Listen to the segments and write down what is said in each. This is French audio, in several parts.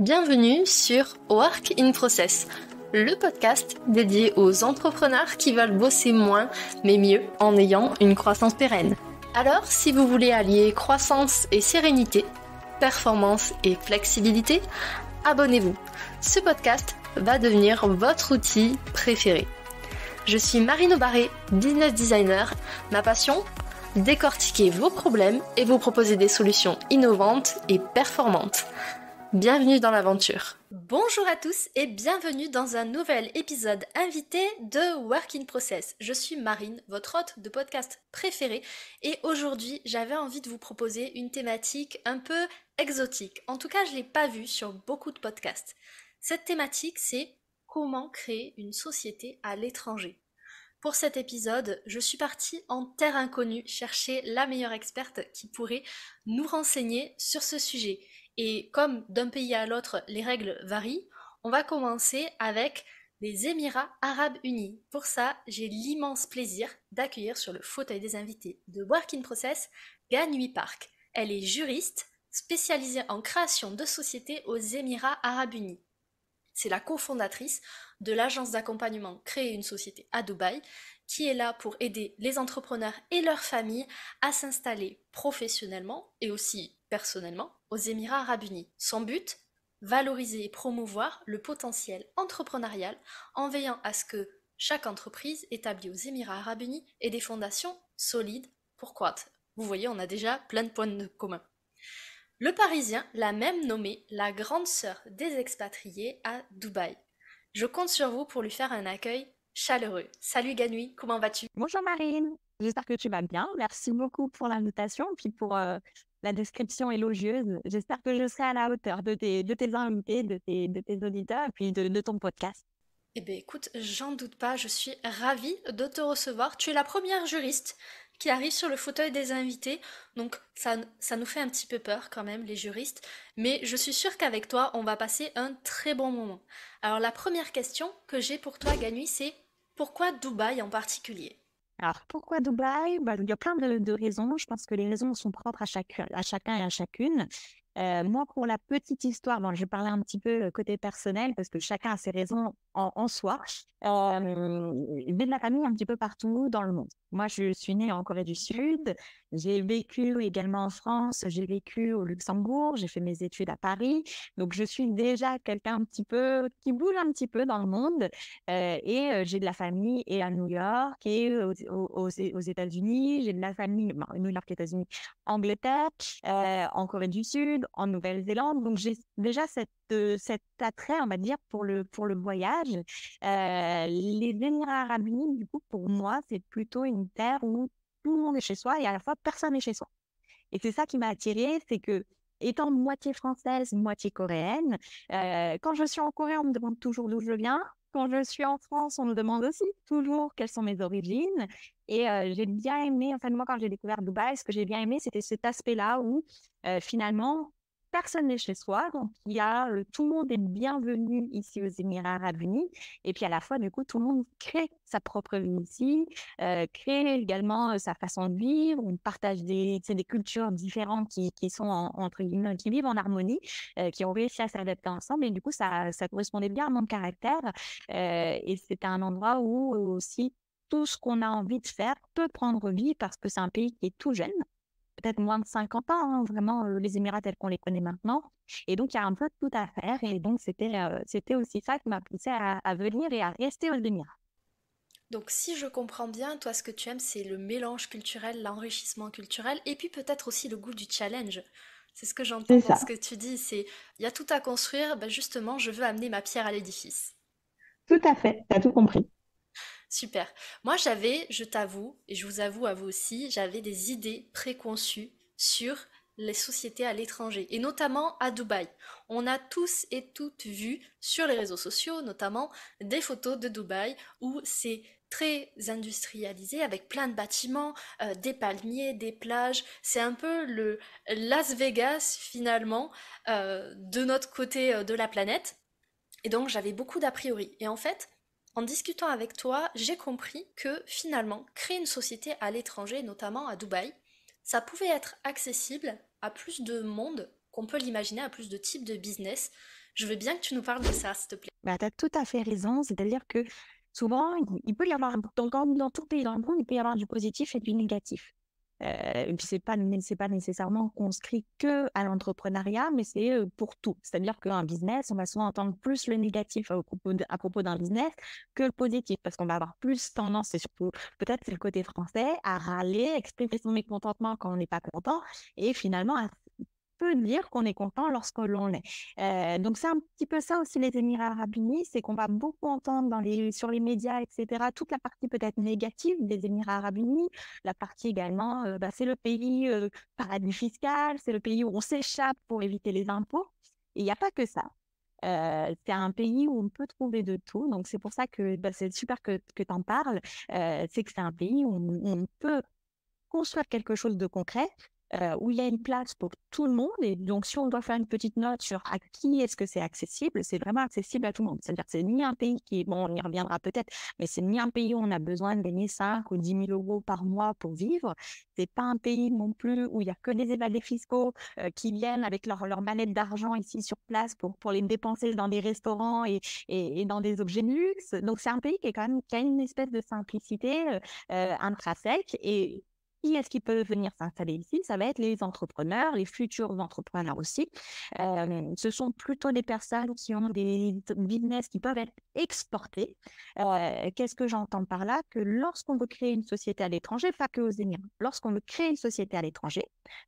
Bienvenue sur Work in Process, le podcast dédié aux entrepreneurs qui veulent bosser moins mais mieux en ayant une croissance pérenne. Alors, si vous voulez allier croissance et sérénité, performance et flexibilité, abonnez-vous. Ce podcast va devenir votre outil préféré. Je suis Marine Barré, business designer. Ma passion Décortiquer vos problèmes et vous proposer des solutions innovantes et performantes bienvenue dans l'aventure. Bonjour à tous et bienvenue dans un nouvel épisode invité de Work in Process. Je suis Marine, votre hôte de podcast préféré, et aujourd'hui j'avais envie de vous proposer une thématique un peu exotique. En tout cas, je ne l'ai pas vue sur beaucoup de podcasts. Cette thématique, c'est comment créer une société à l'étranger. Pour cet épisode, je suis partie en terre inconnue chercher la meilleure experte qui pourrait nous renseigner sur ce sujet. Et comme d'un pays à l'autre, les règles varient, on va commencer avec les Émirats arabes unis. Pour ça, j'ai l'immense plaisir d'accueillir sur le fauteuil des invités de Work in Process Ganui Park. Elle est juriste spécialisée en création de sociétés aux Émirats arabes unis. C'est la cofondatrice de l'agence d'accompagnement Créer une société à Dubaï, qui est là pour aider les entrepreneurs et leurs familles à s'installer professionnellement et aussi personnellement aux Émirats arabes unis. Son but Valoriser et promouvoir le potentiel entrepreneurial en veillant à ce que chaque entreprise établie aux Émirats arabes unis ait des fondations solides pour croître. Vous voyez, on a déjà plein de points de commun. Le Parisien l'a même nommé la grande sœur des expatriés à Dubaï. Je compte sur vous pour lui faire un accueil chaleureux. Salut Ganui, comment vas-tu Bonjour Marine, j'espère que tu vas bien. Merci beaucoup pour notation, puis pour euh, la description élogieuse. J'espère que je serai à la hauteur de tes, de tes invités, de tes, de tes auditeurs, puis de, ton podcast. Eh bien écoute, j'en doute pas, je suis ravie de te recevoir. Tu es la première juriste qui arrive sur le fauteuil des invités, donc ça, ça nous fait un petit peu peur quand même, les juristes, mais je suis sûre qu'avec toi, on va passer un très bon moment. Alors la première question que j'ai pour toi, Gany, c'est pourquoi Dubaï en particulier alors pourquoi Dubaï bah, Il y a plein de, raisons. Je pense que les raisons sont propres à, à chacun et à chacune. Euh, moi, pour la petite histoire, je vais parler un petit peu euh, côté personnel parce que chacun a ses raisons en soi euh, de la famille un petit peu partout dans le monde. Moi, je suis née en Corée du Sud. J'ai vécu également en France. J'ai vécu au Luxembourg. J'ai fait mes études à Paris. Donc, je suis déjà quelqu'un un petit peu qui bouge un petit peu dans le monde. Euh, et euh, j'ai de la famille et à New York et aux, États-Unis. J'ai de la famille New York, États-Unis, Angleterre, euh, en Corée du Sud, en Nouvelle-Zélande. Donc, j'ai déjà cette, cet attrait, on va dire, pour le pour le voyage. Euh, euh, les Émirats arabes unis, du coup, pour moi, c'est plutôt une terre où tout le monde est chez soi et à la fois personne n'est chez soi. Et c'est ça qui m'a attirée, c'est que étant moitié française, moitié coréenne, euh, quand je suis en Corée, on me demande toujours d'où je viens. Quand je suis en France, on me demande aussi toujours quelles sont mes origines. Et euh, j'ai bien aimé, en fait, moi, quand j'ai découvert Dubaï, ce que j'ai bien aimé, c'était cet aspect-là où finalement, personne n'est chez soi. Donc, il y a, euh, tout le monde est bienvenu ici aux Émirats arabes unis. Et puis, à la fois, du coup, tout le monde crée sa propre vie ici, euh, crée également euh, sa façon de vivre. On partage des, des cultures différentes qui, qui sont, entre guillemets, qui vivent en harmonie, qui ont réussi à s'adapter ensemble. Et du coup, ça, ça correspondait bien à mon caractère. et c'était un endroit où aussi tout ce qu'on a envie de faire peut prendre vie parce que c'est un pays qui est tout jeune moins de 50 ans, hein, vraiment euh, les Émirats tels qu'on les connaît maintenant. Et donc, il y a un peu tout à faire. Et donc, c'était, euh, c'était aussi ça qui m'a poussé à, venir et à rester aux Émirats. Donc, si je comprends bien, toi, ce que tu aimes, c'est le mélange culturel, l'enrichissement culturel, et puis peut-être aussi le goût du challenge. C'est ce que j'entends ce que tu dis. C'est il y a tout à construire. Ben justement, je veux amener ma pierre à l'édifice. Tout à fait. Tu as tout compris. Super. Moi, j'avais, je t'avoue, et je vous avoue à vous aussi, j'avais des idées préconçues sur les sociétés à l'étranger, et notamment à Dubaï. On a tous et toutes vu sur les réseaux sociaux, notamment, des photos de Dubaï où c'est très industrialisé avec plein de bâtiments, euh, des palmiers, des plages. C'est un peu le Las Vegas finalement euh, de notre côté euh, de la planète. Et donc j'avais beaucoup d'a priori. Et en fait, en discutant avec toi, j'ai compris que finalement, créer une société à l'étranger, notamment à Dubaï, ça pouvait être accessible à plus de monde qu'on peut l'imaginer, à plus de types de business. Je veux bien que tu nous parles de ça, s'il te plaît. Bah, tu as tout à fait raison, c'est-à-dire que souvent, il peut y avoir, dans, dans tout pays dans le monde, il peut y avoir du positif et du négatif et euh, puis c'est pas pas nécessairement conscrit que à l'entrepreneuriat, mais c'est euh, pour tout. C'est-à-dire qu'un business, on va souvent entendre plus le négatif à propos, d'un business que le positif, parce qu'on va avoir plus tendance, et surtout peut-être c'est le côté français, à râler, exprimer son mécontentement quand on n'est pas content, et finalement à dire qu'on est content lorsque l'on l'est. Euh, donc c'est un petit peu ça aussi les Émirats arabes unis, c'est qu'on va beaucoup entendre dans les, sur les médias, etc., toute la partie peut-être négative des Émirats arabes unis, la partie également, euh, bah, c'est le pays euh, paradis fiscal, c'est le pays où on s'échappe pour éviter les impôts. il n'y a pas que ça. c'est un pays où on peut trouver de tout. Donc, c'est pour ça que bah, c'est super que, que tu en parles. c'est que c'est un pays on, où on, peut construire quelque chose de concret, euh, où il y a une place pour tout le monde. Et donc, si on doit faire une petite note sur à qui est-ce que c'est accessible, c'est vraiment accessible à tout le monde. C'est-à-dire que c'est ni un pays qui, bon, on y reviendra peut-être, mais c'est ni un pays où on a besoin de gagner 5 ou 10 000 euros par mois pour vivre. C'est pas un pays non plus où il y a que des évadés fiscaux euh, qui viennent avec leur, leur d'argent ici sur place pour, pour les dépenser dans des restaurants et, et, dans des objets de luxe. Donc, c'est un pays qui est quand même, qui a une espèce de simplicité, euh, euh intrinsèque et qui est-ce qui peut venir s'installer ici Ça va être les entrepreneurs, les futurs entrepreneurs aussi. Euh, ce sont plutôt des personnes qui ont des business qui peuvent être exportés. Euh, qu'est-ce que j'entends par là Que lorsqu'on veut créer une société à l'étranger, pas que aux Émirats, lorsqu'on veut créer une société à l'étranger,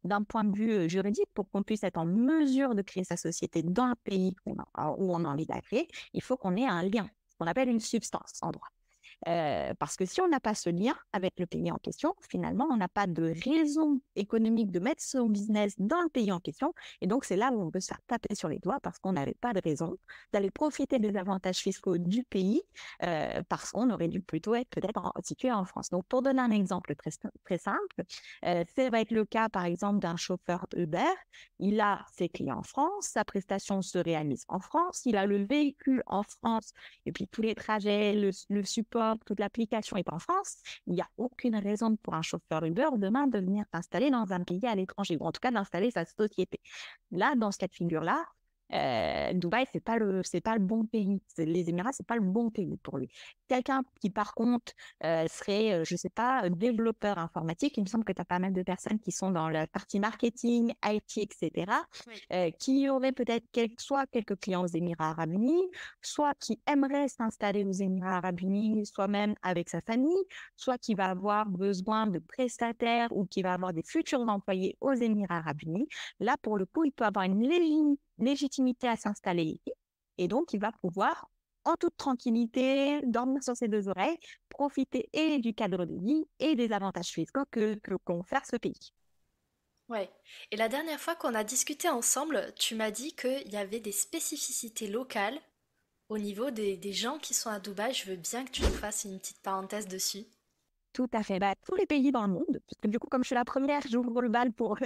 d'un point de vue euh, juridique, pour qu'on puisse être en mesure de créer sa société dans un pays où on a, où on a envie de la créer, il faut qu'on ait un lien, ce qu'on appelle une substance en droit parce que si on n'a pas ce lien avec le pays en question, finalement, on n'a pas de raison économique de mettre son business dans le pays en question. Et donc, c'est là où on peut se faire taper sur les doigts parce qu'on n'avait pas de raison d'aller profiter des avantages fiscaux du pays parce qu'on aurait dû plutôt être peut-être situé en France. Donc, pour donner un exemple très, simple, ça va être le cas, par exemple, d'un chauffeur Uber. Il a ses clients en France, sa prestation se réalise en France, il a le véhicule en France, et puis tous les trajets, le support toute l'application est en France, il n'y a aucune raison pour un chauffeur Uber demain de venir s'installer dans un pays à l'étranger, ou en tout cas d'installer sa société. Là, dans ce cas de figure-là, Dubaï, c'est pas le, c'est pas le bon pays. Les Émirats, c'est pas le bon pays pour lui. Quelqu'un qui, par contre, serait, je sais pas, développeur informatique. Il me semble que tu as pas mal de personnes qui sont dans la partie marketing, IT, etc., qui auraient peut-être quel, soit quelques clients aux Émirats Arabes Unis, soit qui aimeraient s'installer aux Émirats Arabes Unis, soit même avec sa famille, soit qui va avoir besoin de prestataires ou qui va avoir des futurs employés aux Émirats Arabes Unis. Là, pour le coup, il peut avoir une ligne légitimité à s'installer. Et donc, il va pouvoir, en toute tranquillité, dormir sur ses deux oreilles, profiter et du cadre de vie et des avantages fiscaux que confère ce pays. Ouais. Et la dernière fois qu'on a discuté ensemble, tu m'as dit qu'il y avait des spécificités locales au niveau des, gens qui sont à Dubaï. Je veux bien que tu fasses une petite parenthèse dessus. Tout à fait. Bah, tous les pays dans le monde, parce que du coup, comme je suis la première, j'ouvre le bal pour,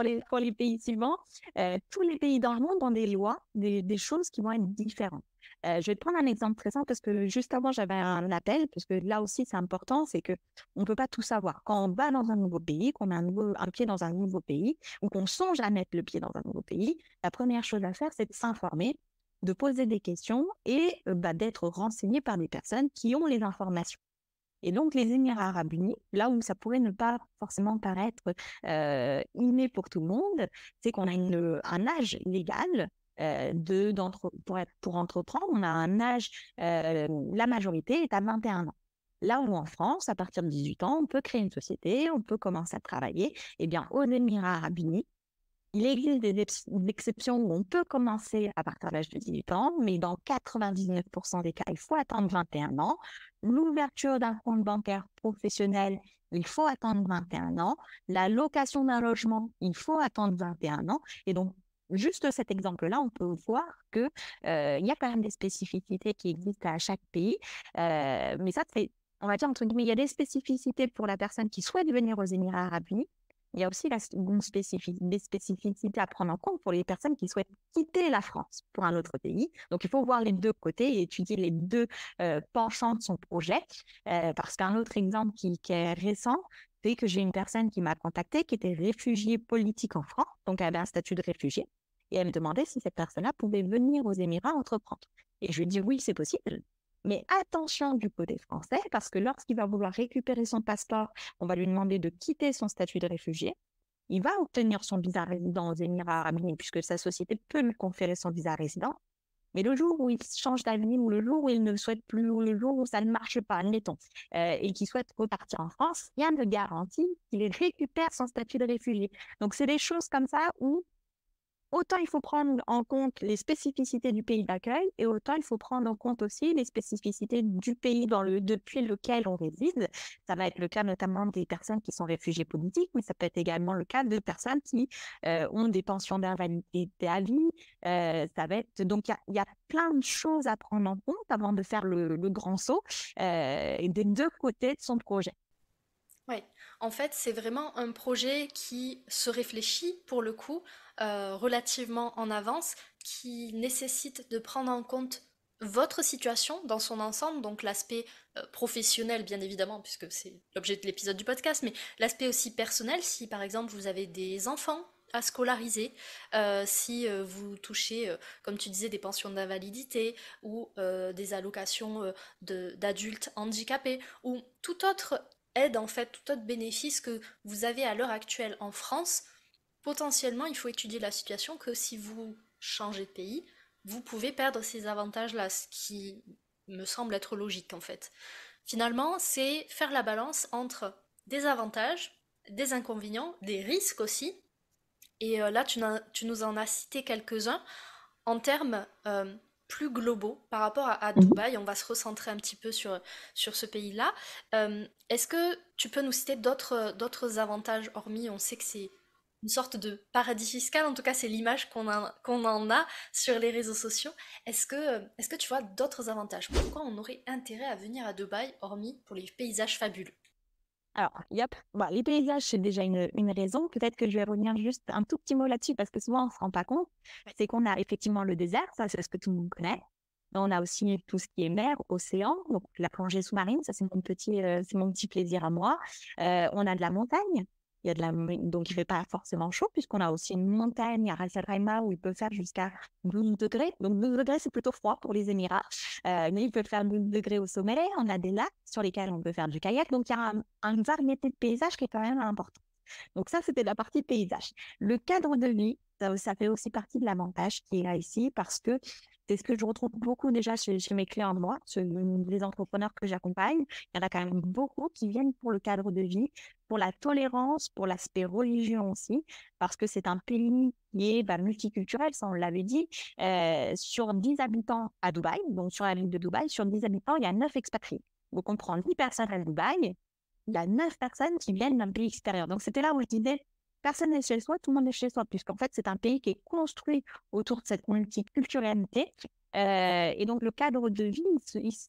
les, pour les pays suivants. Euh, tous les pays dans le monde ont des lois, des, choses qui vont être différentes. Euh, je vais te prendre un exemple très simple parce que juste avant, j'avais un appel, parce que là aussi, c'est important, c'est qu'on ne peut pas tout savoir. Quand on va dans un nouveau pays, qu'on a un, pied dans un nouveau pays, ou qu'on songe à mettre le pied dans un nouveau pays, la première chose à faire, c'est de s'informer de poser des questions et euh, bah, d'être renseigné par des personnes qui ont les informations. Et donc, les Émirats arabes unis, là où ça pourrait ne pas forcément paraître euh, inné pour tout le monde, c'est qu'on a un âge légal euh, pour, entreprendre, on a un âge, euh, la majorité est à 21 ans. Là où en France, à partir de 18 ans, on peut créer une société, on peut commencer à travailler, eh bien, aux Émirats arabes unis, il existe des exceptions où on peut commencer à partir de l'âge de 18 ans, mais dans 99% des cas, il faut attendre 21 ans. L'ouverture d'un compte bancaire professionnel, il faut attendre 21 ans. La location d'un logement, il faut attendre 21 ans. Et donc, juste cet exemple-là, on peut voir que euh, il y a quand même des spécificités qui existent à chaque pays. Euh, mais ça, on va dire entre guillemets, il y a des spécificités pour la personne qui souhaite venir aux Émirats arabes unis il y a aussi la, des spécificités à prendre en compte pour les personnes qui souhaitent quitter la France pour un autre pays. Donc, il faut voir les deux côtés et étudier les deux euh, penchants de son projet. Euh, parce qu'un autre exemple qui, est récent, c'est que j'ai une personne qui m'a contactée qui était réfugiée politique en France, donc elle avait un statut de réfugié. Et elle me demandait si cette personne-là pouvait venir aux Émirats entreprendre. Et je lui ai dit oui, c'est possible. Mais attention du côté français, parce que lorsqu'il va vouloir récupérer son passeport, on va lui demander de quitter son statut de réfugié. Il va obtenir son visa résident aux Émirats arabes unis, puisque sa société peut lui conférer son visa résident. Mais le jour où il change d'avenir, ou le jour où il ne souhaite plus, ou le jour où ça ne marche pas, admettons, euh, et qu'il souhaite repartir en France, rien ne garantit qu'il récupère son statut de réfugié. Donc, c'est des choses comme ça où autant il faut prendre en compte les spécificités du pays d'accueil et autant il faut prendre en compte aussi les spécificités du pays dans le, depuis lequel on réside. Ça va être le cas notamment des personnes qui sont réfugiées politiques, mais ça peut être également le cas de personnes qui euh, ont des pensions d'invalidité à vie. Euh, ça va être donc il y a, plein de choses à prendre en compte avant de faire le, grand saut euh, des deux côtés de son projet. Oui, en fait, c'est vraiment un projet qui se réfléchit, pour le coup, euh, relativement en avance, qui nécessite de prendre en compte votre situation dans son ensemble, donc l'aspect euh, professionnel bien évidemment, puisque c'est l'objet de l'épisode du podcast, mais l'aspect aussi personnel, si par exemple vous avez des enfants à scolariser, euh, si vous touchez, comme tu disais, des pensions d'invalidité ou des allocations d'adultes handicapés ou tout autre aide en fait tout autre bénéfice que vous avez à l'heure actuelle en France. Potentiellement, il faut étudier la situation que si vous changez de pays, vous pouvez perdre ces avantages-là, ce qui me semble être logique en fait. Finalement, c'est faire la balance entre des avantages, des inconvénients, des risques aussi. Et euh, là, tu, nous en as cité quelques-uns en termes euh, plus globaux par rapport à, mhm. Dubaï. On va se recentrer un petit peu sur, sur ce pays-là. Euh, est-ce que tu peux nous citer d'autres avantages, hormis on sait que c'est une sorte de paradis fiscal, en tout cas c'est l'image qu'on en a sur les réseaux sociaux. Est-ce que, est que tu vois d'autres avantages Pourquoi on aurait intérêt à venir à Dubaï, hormis pour les paysages fabuleux alors, les paysages, c'est déjà une, raison. Peut-être que je vais revenir juste un tout petit mot là-dessus parce que souvent, on ne se rend pas compte. C'est qu'on a effectivement le désert, ça, c'est ce que tout le monde connaît. On a aussi tout ce qui est mer, océan, donc la plongée sous-marine, ça c'est mon petit, euh, c'est mon petit plaisir à moi. Euh, on a de la montagne, il y a de la donc il fait pas forcément chaud puisqu'on a aussi une montagne à Ras Al où il peut faire jusqu'à 12 degrés. Donc 12 degrés c'est plutôt froid pour les Émirats, euh, mais il peut faire 12 degrés au sommet. On a des lacs sur lesquels on peut faire du kayak. Donc il y a un, une variété de paysages qui est quand même important. Donc ça c'était la partie paysage. Le cadre de nuit, ça, ça fait aussi partie de l'avantage qui est là ici parce que c'est ce que je retrouve beaucoup déjà chez, chez mes clients de moi, chez les entrepreneurs que j'accompagne. Il y en a quand même beaucoup qui viennent pour le cadre de vie, pour la tolérance, pour l'aspect religion aussi, parce que c'est un pays qui est bah, multiculturel, ça on l'avait dit. Euh, sur 10 habitants à Dubaï, donc sur la ville de Dubaï, sur 10 habitants, il y a 9 expatriés. Vous comprenez, 10 personnes à Dubaï, il y a 9 personnes qui viennent d'un pays extérieur. Donc c'était là où je disais, personne n'est chez soi, tout le monde est chez soi, puisqu'en fait, c'est un pays qui est construit autour de cette multiculturalité. Euh, et donc, le cadre de vie,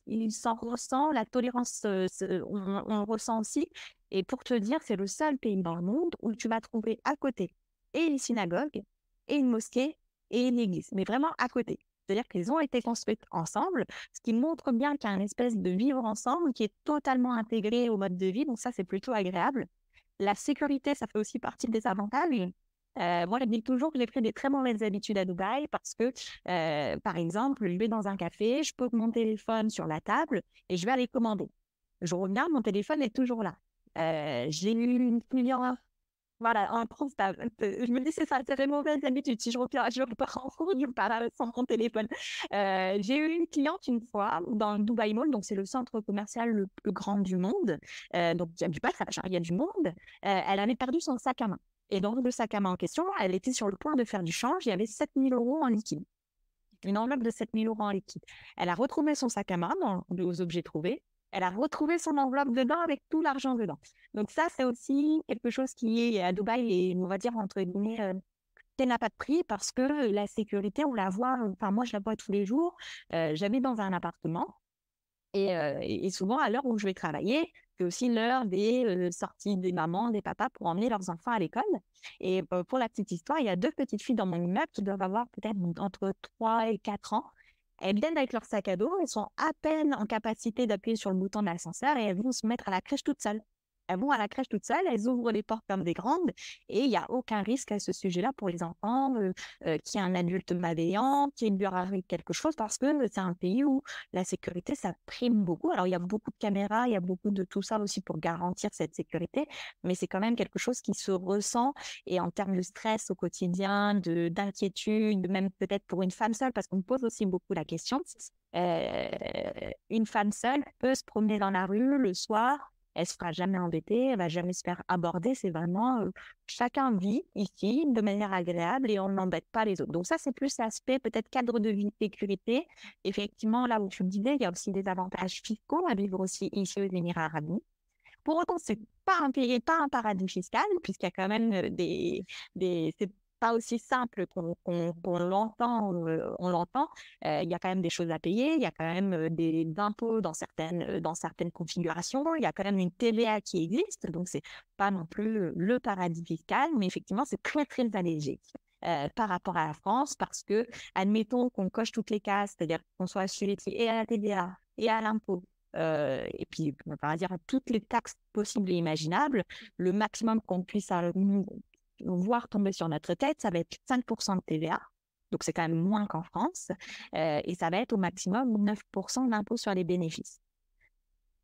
il, s'en ressent, la tolérance, on, ressent aussi. Et pour te dire, c'est le seul pays dans le monde où tu vas trouver à côté et une synagogue, et une mosquée, et une église, mais vraiment à côté. C'est-à-dire qu'elles ont été construites ensemble, ce qui montre bien qu'il y a une espèce de vivre ensemble qui est totalement intégré au mode de vie. Donc ça, c'est plutôt agréable. La sécurité, ça fait aussi partie des avantages. Euh, moi, je dis toujours que j'ai pris des très mauvaises habitudes à Dubaï parce que, euh, par exemple, je vais dans un café, je pose mon téléphone sur la table et je vais aller commander. Je reviens, mon téléphone est toujours là. Euh, j'ai eu une voilà, prof, Je me dis, c'est ça, c'est des mauvaises habitudes. Si je repars, en cours, je sans mon téléphone. Euh, j'ai eu une cliente une fois dans le Dubai Mall, donc c'est le centre commercial le plus grand du monde. Euh, donc, je du pas, hein, il y a du monde. Euh, elle avait perdu son sac à main. Et dans le sac à main en question, elle était sur le point de faire du change. Il y avait 7000 euros en liquide. Une enveloppe de 7000 euros en liquide. Elle a retrouvé son sac à main dans, aux objets trouvés elle a retrouvé son enveloppe dedans avec tout l'argent dedans. Donc ça, c'est aussi quelque chose qui est à Dubaï et on va dire entre guillemets, euh, qui n'a pas de prix parce que la sécurité, on la voit, enfin moi je la vois tous les jours, euh, dans un appartement euh, et, et souvent à l'heure où je vais travailler, c'est aussi l'heure des euh, sorties des mamans, des papas pour emmener leurs enfants à l'école. Et pour la petite histoire, il y a deux petites filles dans mon immeuble qui doivent avoir peut-être entre 3 et 4 ans elles viennent avec leur sac à dos, elles sont à peine en capacité d'appuyer sur le bouton de l'ascenseur et elles vont se mettre à la crèche toutes seules elles vont à la crèche toute seule, elles ouvrent les portes comme des grandes, et il n'y a aucun risque à ce sujet-là pour les enfants, euh, euh qu'il y ait un adulte malveillant, qu'il leur arrive quelque chose, parce que c'est un pays où la sécurité, ça prime beaucoup. Alors, il y a beaucoup de caméras, il y a beaucoup de tout ça aussi pour garantir cette sécurité, mais c'est quand même quelque chose qui se ressent, et en termes de stress au quotidien, de d'inquiétude, même peut-être pour une femme seule, parce qu'on me pose aussi beaucoup la question, euh, une femme seule peut se promener dans la rue le soir, elle ne sera jamais embêtée, elle ne va jamais se faire aborder. C'est vraiment euh, chacun vit ici de manière agréable et on n'embête pas les autres. Donc ça, c'est plus l'aspect peut-être cadre de vie, sécurité. Effectivement, là où tu me disais, il y a aussi des avantages fiscaux à vivre aussi ici aux Émirats Arabes Pour autant, c'est pas un pays, pas un paradis fiscal, puisqu'il y a quand même euh, des, des pas aussi simple qu'on l'entend. Euh, on l'entend. Euh, il y a quand même des choses à payer. Il y a quand même euh, des impôts dans certaines dans certaines configurations. Il y a quand même une TVA qui existe. Donc c'est pas non plus le paradis fiscal, mais effectivement c'est très très allégé. par rapport à la France, parce que, admettons qu'on coche toutes les cases, c'est-à-dire qu'on soit assuré et à la TVA et à l'impôt, et puis on va dire toutes les taxes possibles et imaginables, le maximum qu'on puisse, voir tomber sur notre tête, ça va être 5% de TVA. Donc, c'est quand même moins qu'en France. Euh, et ça va être au maximum 9% d'impôt sur les bénéfices.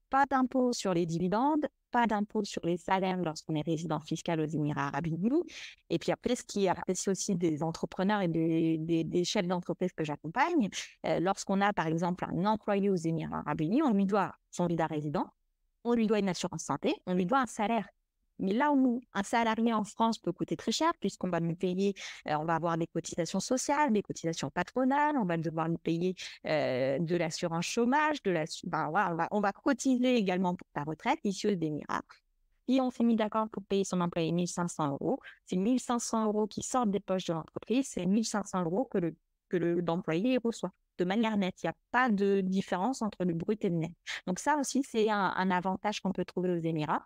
Pas d'impôt sur les dividendes, pas d'impôt sur les salaires lorsqu'on est résident fiscal aux Émirats arabes unis. Et puis après, ce qui apprécie aussi des entrepreneurs et des, chefs d'entreprise que j'accompagne, euh, lorsqu'on a par exemple un employé aux Émirats arabes unis, on lui doit son visa résident, on lui doit une assurance santé, on lui doit un salaire. Mais là où un salarié en France peut coûter très cher, puisqu'on va nous payer, euh, on va avoir des cotisations sociales, des cotisations patronales, on va devoir nous payer euh, de l'assurance chômage, de la, on, va, cotiser également pour la retraite issue des Émirats. Si on s'est mis d'accord pour payer son employé 1 500 euros, c'est 1 500 euros qui sortent des poches de l'entreprise, c'est 1 500 euros que que l'employé reçoit de manière nette. Il n'y a pas de différence entre le brut et le net. Donc ça aussi, c'est un avantage qu'on peut trouver aux Émirats.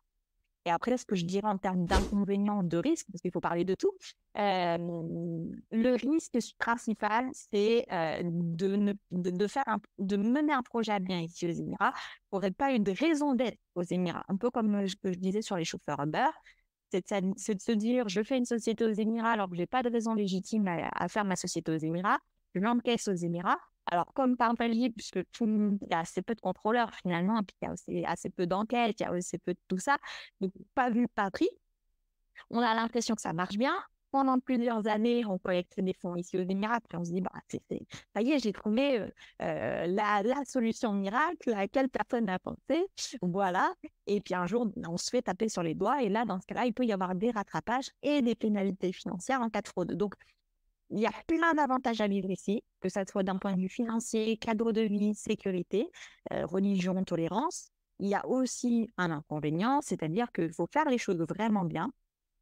Et après, ce que je dirais en termes d'inconvénients, de risques, parce qu'il faut parler de tout, euh, le risque principal, c'est euh, de, ne, de, faire de mener un projet à bien ici aux Émirats pour n'être pas une raison d'être aux Émirats. Un peu comme euh, ce que je disais sur les chauffeurs Uber, c'est de, se dire je fais une société aux Émirats alors que je n'ai pas de raison légitime à, à faire ma société aux Émirats, je l'encaisse aux Émirats alors, comme par palier, puisque tout il y a assez peu de contrôleurs finalement, hein, puis il y a assez peu d'enquêtes, il y a assez peu de tout ça. Donc, pas vu, pas pris. On a l'impression que ça marche bien. Pendant plusieurs années, on collecte des fonds ici au miracles puis on se dit, bah, ça y est, j'ai trouvé euh, euh, la, la, solution miracle à laquelle personne n'a pensé. Voilà. Et puis un jour, on se fait taper sur les doigts, et là, dans ce cas-là, il peut y avoir des rattrapages et des pénalités financières en cas de fraude. Donc, il y a plein d'avantages à vivre ici, que ce soit d'un point de vue financier, cadre de vie, sécurité, euh, religion, tolérance. Il y a aussi un inconvénient, c'est-à-dire qu'il faut faire les choses vraiment bien,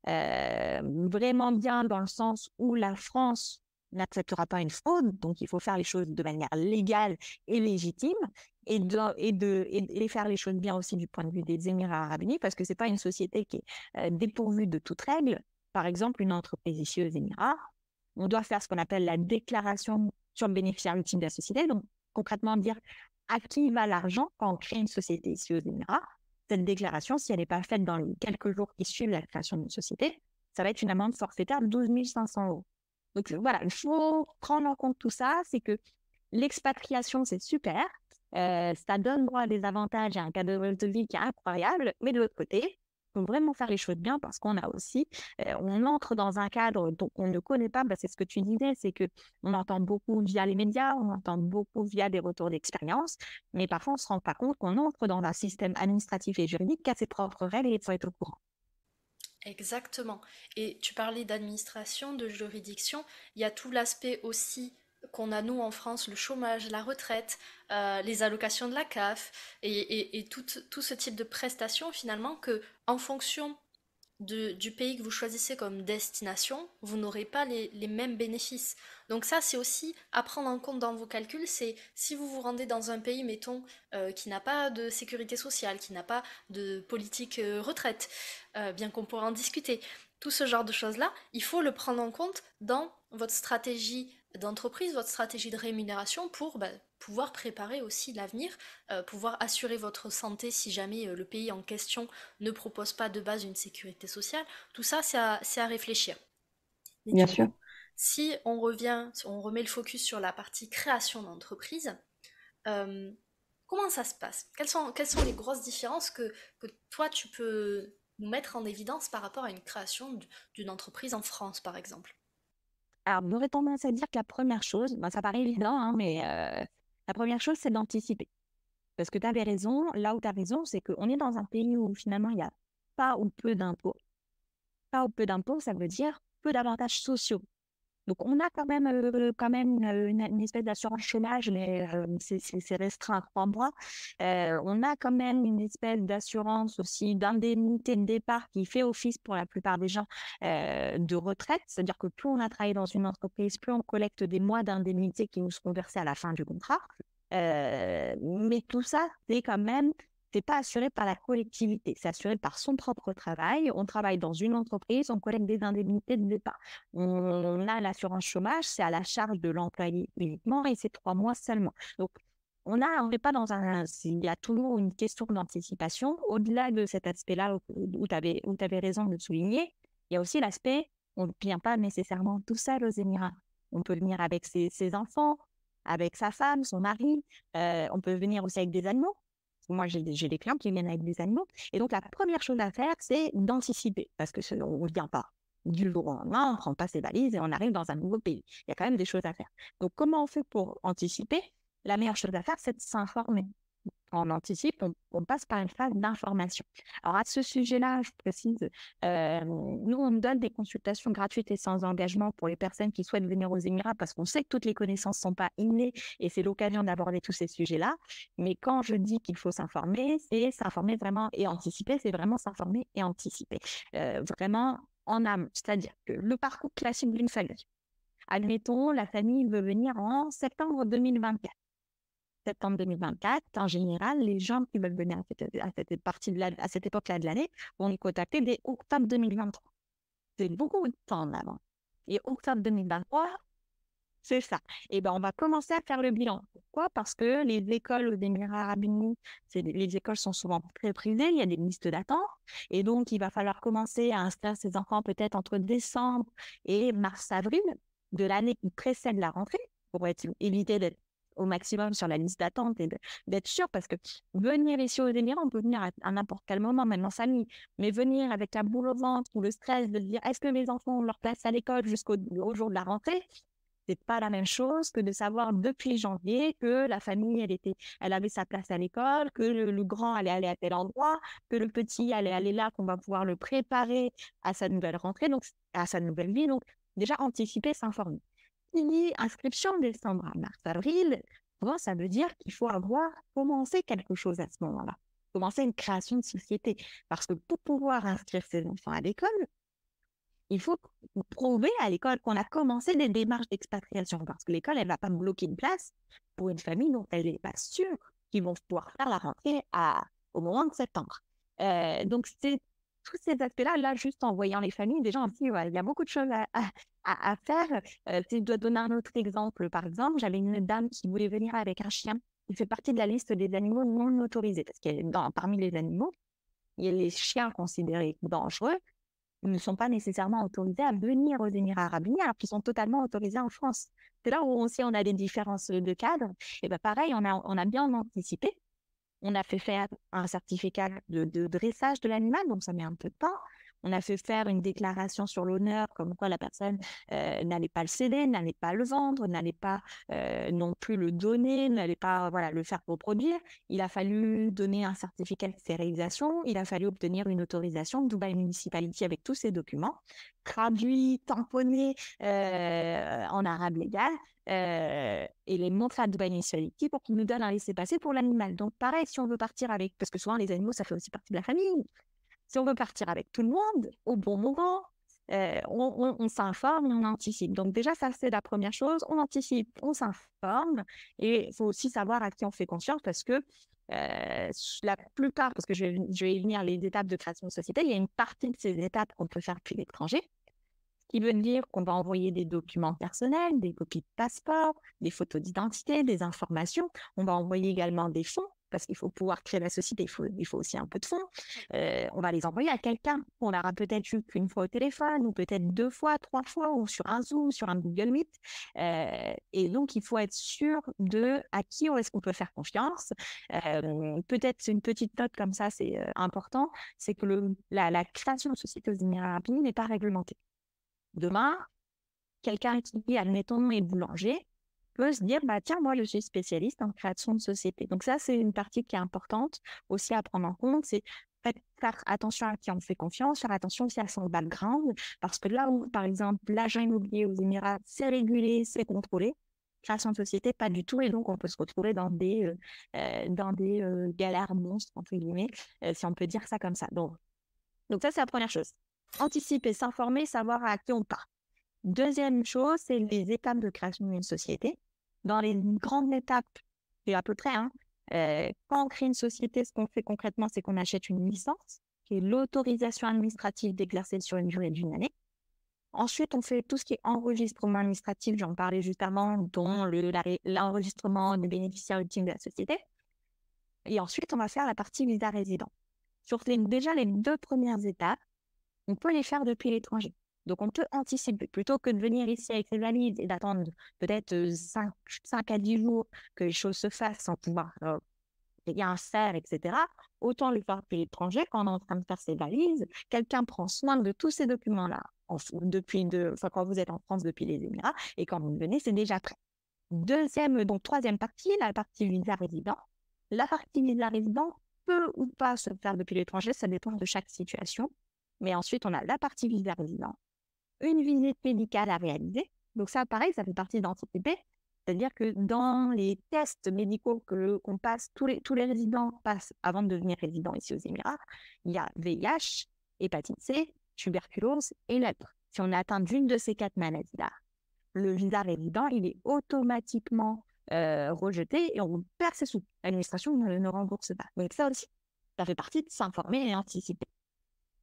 euh, vraiment bien dans le sens où la France n'acceptera pas une fraude, donc il faut faire les choses de manière légale et légitime et de, et de et faire les choses bien aussi du point de vue des Émirats arabes unis parce que c'est pas une société qui est euh, dépourvue de toute règle. Par exemple, une entreprise ici aux Émirats, on doit faire ce qu'on appelle la déclaration sur le bénéficiaire ultime de la société. Donc, concrètement, dire à qui va l'argent quand on crée une société ici aux Cette déclaration, si elle n'est pas faite dans les quelques jours qui suivent la création d'une société, ça va être une amende forfaitaire de 12 500 euros. Donc euh, voilà, il faut prendre en compte tout ça. C'est que l'expatriation, c'est super. Euh, ça donne droit à des avantages et un cadre de vie qui est incroyable. Mais de l'autre côté, peut vraiment faire les choses bien parce qu'on a aussi, euh, on entre dans un cadre dont on ne connaît pas. Bah, c'est ce que tu disais, c'est que on entend beaucoup via les médias, on entend beaucoup via des retours d'expérience, mais parfois on se rend pas compte qu'on entre dans un système administratif et juridique qui a ses propres règles et il faut être au courant. Exactement. Et tu parlais d'administration, de juridiction. Il y a tout l'aspect aussi qu'on a nous en France, le chômage, la retraite, euh, les allocations de la CAF et, tout, ce type de prestations finalement que en fonction du pays que vous choisissez comme destination, vous n'aurez pas les, mêmes bénéfices. Donc ça, c'est aussi à prendre en compte dans vos calculs. C'est si vous vous rendez dans un pays, mettons, euh, qui n'a pas de sécurité sociale, qui n'a pas de politique euh, retraite, bien qu'on pourra en discuter, tout ce genre de choses-là, il faut le prendre en compte dans votre stratégie d'entreprise, votre stratégie de rémunération pour bah, pouvoir préparer aussi l'avenir, euh, pouvoir assurer votre santé si jamais euh, le pays en question ne propose pas de base une sécurité sociale. Tout ça, c'est à, réfléchir. Bien sûr. si on revient, on remet le focus sur la partie création d'entreprise, euh, comment ça se passe quelles sont, quelles sont les grosses différences que, que toi, tu peux nous mettre en évidence par rapport à une création d'une entreprise en France, par exemple alors, j'aurais tendance à dire que la première chose, ben, ça paraît évident, hein, mais euh, la première chose, c'est d'anticiper. Parce que tu avais raison, là où tu as raison, c'est qu'on est dans un pays où finalement, il n'y a pas ou peu d'impôts. Pas ou peu d'impôts, ça veut dire peu d'avantages sociaux. Donc on a quand même, euh, quand même euh, une, espèce d'assurance chômage, mais euh, c'est restreint à trois mois. on a quand même une espèce d'assurance aussi d'indemnité de départ qui fait office pour la plupart des gens de retraite, c'est-à-dire que plus on a travaillé dans une entreprise, plus on collecte des mois d'indemnité qui nous seront versés à la fin du contrat. mais tout ça, c'est quand même n'est pas assuré par la collectivité, c'est assuré par son propre travail. On travaille dans une entreprise, on collecte des indemnités de départ. On, a l'assurance chômage, c'est à la charge de l'employé uniquement et c'est trois mois seulement. Donc, on n'est pas dans un, il y a toujours une question d'anticipation. Au-delà de cet aspect-là où tu avais, raison de le souligner, il y a aussi l'aspect, on ne vient pas nécessairement tout seul aux Émirats. On peut venir avec ses, enfants, avec sa femme, son mari. Euh, on peut venir aussi avec des animaux moi, j'ai des clients qui viennent avec des animaux. Et donc, la première chose à faire, c'est d'anticiper, parce que on ne vient pas du jour au lendemain, on ne prend pas ses valises et on arrive dans un nouveau pays. Il y a quand même des choses à faire. Donc, comment on fait pour anticiper La meilleure chose à faire, c'est de s'informer on anticipe, on, passe par une phase d'information. Alors à ce sujet-là, je précise, euh, nous, on donne des consultations gratuites et sans engagement pour les personnes qui souhaitent venir aux Émirats parce qu'on sait que toutes les connaissances ne sont pas innées et c'est l'occasion d'aborder tous ces sujets-là. Mais quand je dis qu'il faut s'informer, c'est s'informer vraiment et anticiper, c'est vraiment s'informer et anticiper. Euh, vraiment en âme, c'est-à-dire que le parcours classique d'une famille. Admettons, la famille veut venir en septembre 2024 septembre 2024, en général, les gens qui veulent venir à cette, à cette partie de la, à cette époque-là de l'année vont nous contacter dès octobre 2023. C'est beaucoup de temps en avant. Et octobre 2023, c'est ça. Et eh ben, on va commencer à faire le bilan. Pourquoi Parce que les écoles aux Émirats Arabes Unis, les écoles sont souvent très prisées, il y a des listes d'attente. Et donc, il va falloir commencer à inscrire ses enfants peut-être entre décembre et mars-avril de l'année qui précède la rentrée pour éviter d'être au maximum sur la liste d'attente et d'être sûr parce que venir ici au délire, on peut venir à, n'importe quel moment, maintenant ça nuit. Mais venir avec la boule au ventre ou le stress de dire est-ce que mes enfants ont leur place à l'école jusqu'au jour de la rentrée, c'est pas la même chose que de savoir depuis janvier que la famille elle était elle avait sa place à l'école que le, grand allait aller à tel endroit que le petit allait aller là qu'on va pouvoir le préparer à sa nouvelle rentrée donc à sa nouvelle vie donc déjà anticiper s'informer inscription décembre à mars-avril, ça veut dire qu'il faut avoir commencé quelque chose à ce moment-là, commencer une création de société. Parce que pour pouvoir inscrire ses enfants à l'école, il faut prouver à l'école qu'on a commencé des démarches d'expatriation parce que l'école, elle va pas bloquer une place pour une famille dont elle n'est pas sûre qu'ils vont pouvoir faire la rentrée à, au moment de septembre. Euh, donc, c'est tous ces aspects-là, là, juste en voyant les familles, déjà, on dit, il y a beaucoup de choses à, faire. Euh, si je dois donner un autre exemple, par exemple, j'avais une dame qui voulait venir avec un chien. Il fait partie de la liste des animaux non autorisés, parce que parmi les animaux, il y a les chiens considérés dangereux ne sont pas nécessairement autorisés à venir aux Émirats arabes unis, alors qu'ils sont totalement autorisés en France. C'est là où aussi on a des différences de cadre. Et ben pareil, on a bien anticipé on a fait faire un certificat de, dressage de l'animal, donc ça met un peu de temps. On a fait faire une déclaration sur l'honneur, comme quoi la personne euh, n'allait pas le céder, n'allait pas le vendre, n'allait pas euh, non plus le donner, n'allait pas voilà le faire reproduire. Il a fallu donner un certificat de stérilisation, il a fallu obtenir une autorisation de Dubaï Municipality avec tous ces documents, traduits, tamponnés euh, en arabe légal, euh, et les montres à Dubaï qui pour qu'ils nous donnent un laissez-passer pour l'animal. Donc, pareil, si on veut partir avec, parce que souvent les animaux, ça fait aussi partie de la famille. Si on veut partir avec tout le monde, au bon moment, euh, on, s'informe et on anticipe. Donc, déjà, ça, c'est la première chose. On anticipe, on s'informe. Et il faut aussi savoir à qui on fait confiance parce que euh, la plupart, parce que je, vais venir les étapes de création de société, il y a une partie de ces étapes qu'on peut faire depuis l'étranger qui veut dire qu'on va envoyer des documents personnels, des copies de passeport, des photos d'identité, des informations. On va envoyer également des fonds, parce qu'il faut pouvoir créer la société, il faut, il faut aussi un peu de fonds. Euh, on va les envoyer à quelqu'un. On l'aura peut-être vu qu'une fois au téléphone, ou peut-être deux fois, trois fois, ou sur un Zoom, sur un Google Meet. Euh, et donc, il faut être sûr de à qui est-ce qu'on peut faire confiance. Euh, peut-être une petite note comme ça, c'est important, c'est que le, la, création de société aux Émirats arabes n'est pas réglementée. Demain, quelqu'un qui, admettons, est boulanger, peut se dire, bah, tiens, moi, je suis spécialiste en création de société. Donc ça, c'est une partie qui est importante aussi à prendre en compte. C'est faire attention à qui on fait confiance, faire attention aussi à son background, parce que là où, par exemple, l'agent immobilier aux Émirats, c'est régulé, c'est contrôlé, création de société, pas du tout, et donc on peut se retrouver dans des, euh, euh, dans des euh, galères monstres, entre guillemets, si on peut dire ça comme ça. Donc, donc ça, c'est la première chose anticiper, s'informer, savoir à qui on pas Deuxième chose, c'est les étapes de création d'une société. Dans les grandes étapes, c'est à peu près, hein, euh, quand on crée une société, ce qu'on fait concrètement, c'est qu'on achète une licence, qui est l'autorisation administrative d'exercer sur une durée d'une année. Ensuite, on fait tout ce qui est enregistrement administratif, j'en parlais juste avant, dont l'enregistrement des bénéficiaires ultimes de la société. Et ensuite, on va faire la partie visa résident. Sur déjà les deux premières étapes, on peut les faire depuis l'étranger. Donc, on peut anticiper plutôt que de venir ici avec ses valises et d'attendre peut-être 5, euh, à 10 jours que les choses se fassent sans pouvoir a euh, rien faire, etc. Autant le faire depuis l'étranger quand on est en train de faire ses valises. Quelqu'un prend soin de tous ces documents-là depuis quand vous êtes en France depuis les Émirats et quand vous venez, c'est déjà prêt. Deuxième, donc troisième partie, la partie visa résident. La partie visa résident peut ou pas se faire depuis l'étranger, ça dépend de chaque situation. Mais ensuite, on a la partie visa résident, une visite médicale à réaliser. Donc ça, pareil, ça fait partie d'anticiper. C'est-à-dire que dans les tests médicaux que qu'on passe, tous les, tous les résidents passent avant de devenir résidents ici aux Émirats, il y a VIH, hépatite C, tuberculose et l'être. Si on a atteint d'une de ces quatre maladies-là, le visa résident, il est automatiquement euh, rejeté et on perd ses sous. L'administration ne, rembourse pas. ça aussi, ça fait partie de s'informer et anticiper.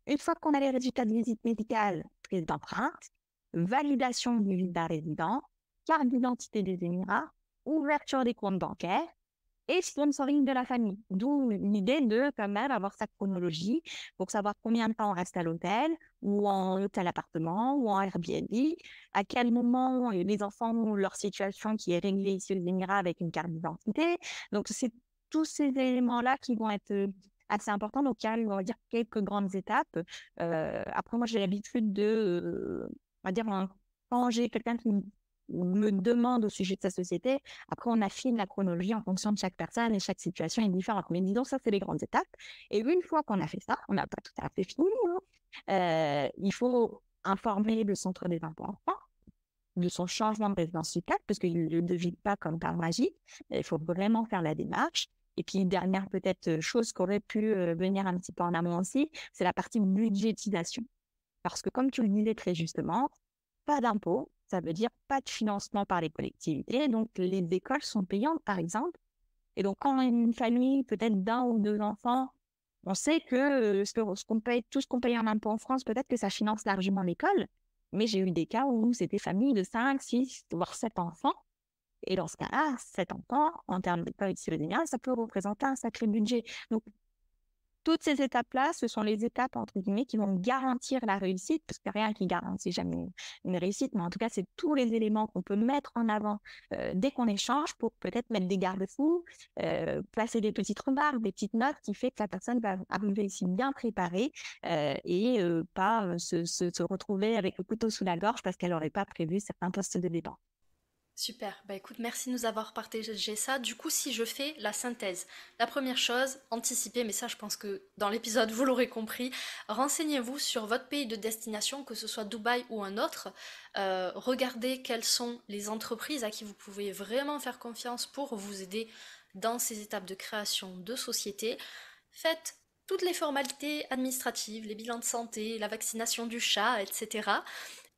Une fois qu'on a les résultats de visite médicale, prise d'empreinte, validation du visa d'un résident, carte d'identité des Émirats, ouverture des comptes bancaires et sponsoring de la famille. D'où l'idée de quand même avoir sa chronologie pour savoir combien de temps on reste à l'hôtel ou en hôtel appartement ou en Airbnb, à quel moment euh, les enfants ont leur situation qui est réglée ici aux Émirats avec une carte d'identité. Donc c'est tous ces éléments-là qui vont être c'est important. Donc, il y a, on va dire, quelques grandes étapes. Euh, après, moi, j'ai l'habitude de, euh, on va dire, quand j'ai quelqu'un qui me demande au sujet de sa société, après, on affine la chronologie en fonction de chaque personne et chaque situation est différente. Mais disons, ça, c'est les grandes étapes. Et une fois qu'on a fait ça, on n'a pas tout à fait fini. Hein, euh, il faut informer le centre des enfants de son changement de résidence fiscale, parce qu'il ne devine pas comme par magie. Il faut vraiment faire la démarche. Et puis, une dernière peut-être chose aurait pu venir un petit peu en amont aussi, c'est la partie budgétisation. Parce que comme tu le disais très justement, pas d'impôts, ça veut dire pas de financement par les collectivités. Donc, les écoles sont payantes, par exemple. Et donc, quand une famille, peut-être d'un ou deux enfants, on sait que ce qu'on paye, tout ce qu'on paye en impôts en France, peut-être que ça finance largement l'école. Mais j'ai eu des cas où c'était familles de 5, 6, voire 7 enfants et dans ce cas-là, cet enfant, en termes de disciplinaire, ça peut représenter un sacré budget. Donc, toutes ces étapes-là, ce sont les étapes, entre guillemets, qui vont garantir la réussite, parce qu'il a rien qui garantit jamais une réussite, mais en tout cas, c'est tous les éléments qu'on peut mettre en avant euh, dès qu'on échange pour peut-être mettre des garde-fous, euh, placer des petites remarques, des petites notes qui fait que la personne va arriver ici bien préparée euh, et euh, pas se, retrouver avec le couteau sous la gorge parce qu'elle n'aurait pas prévu certains postes de dépenses. Super. Bah écoute, merci de nous avoir partagé ça. Du coup, si je fais la synthèse, la première chose, anticipez, mais ça je pense que dans l'épisode vous l'aurez compris, renseignez-vous sur votre pays de destination, que ce soit Dubaï ou un autre. Euh, regardez quelles sont les entreprises à qui vous pouvez vraiment faire confiance pour vous aider dans ces étapes de création de société. Faites toutes les formalités administratives, les bilans de santé, la vaccination du chat, etc.